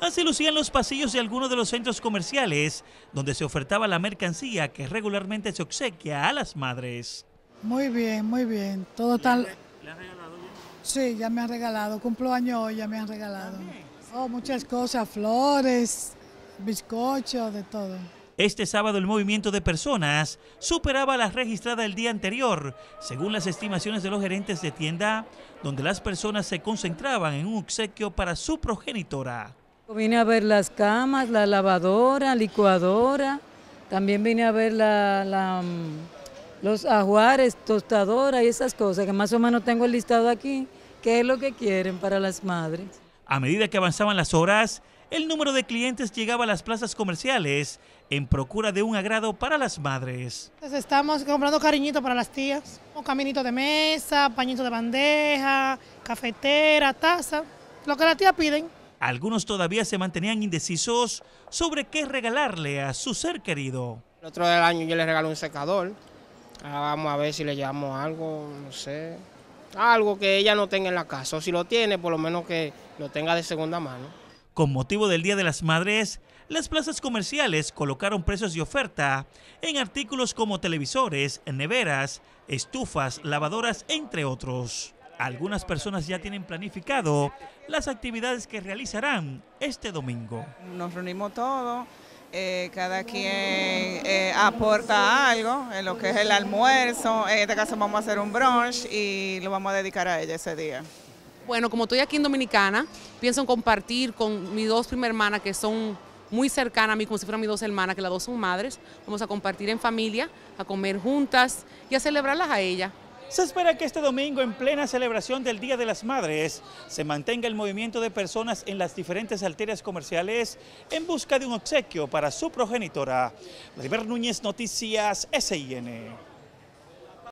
Así lucían los pasillos de algunos de los centros comerciales, donde se ofertaba la mercancía que regularmente se obsequia a las madres. muy bien, muy bien. Todo tal. ¿Le han regalado ya? Sí, ya me han regalado. Cumplo año hoy, ya me han regalado. Oh, muchas cosas, flores, bizcocho, de todo. Este sábado el movimiento de personas superaba la registrada el día anterior, según las estimaciones de los gerentes de tienda, donde las personas se concentraban en un obsequio para su progenitora. Vine a ver las camas, la lavadora, licuadora, también vine a ver mm, los ajuares, tostadora y esas cosas, que más o menos tengo el listado aquí, qué es lo que quieren para las madres. A medida que avanzaban las horas, el número de clientes llegaba a las plazas comerciales en procura de un agrado para las madres. estamos comprando cariñitos para las tías, un caminito de mesa, pañito de bandeja, cafetera, taza, lo que las tías piden. Algunos todavía se mantenían indecisos sobre qué regalarle a su ser querido. El otro del año yo le regalé un secador. Ah, vamos a ver si le llevamos algo, no sé. Algo que ella no tenga en la casa. O si lo tiene, por lo menos que lo tenga de segunda mano. Con motivo del Día de las Madres, las plazas comerciales colocaron precios de oferta en artículos como televisores, neveras, estufas, lavadoras, entre otros algunas personas ya tienen planificado las actividades que realizarán este domingo. Nos reunimos todos, eh, cada quien eh, aporta algo en lo que es el almuerzo, en este caso vamos a hacer un brunch y lo vamos a dedicar a ella ese día. Bueno, como estoy aquí en Dominicana, pienso en compartir con mis dos primeras hermanas que son muy cercanas a mí, como si fueran mis dos hermanas, que las dos son madres. Vamos a compartir en familia, a comer juntas y a celebrarlas a ella. Se espera que este domingo, en plena celebración del Día de las Madres, se mantenga el movimiento de personas en las diferentes arterias comerciales en busca de un obsequio para su progenitora. River Núñez, Noticias SIN.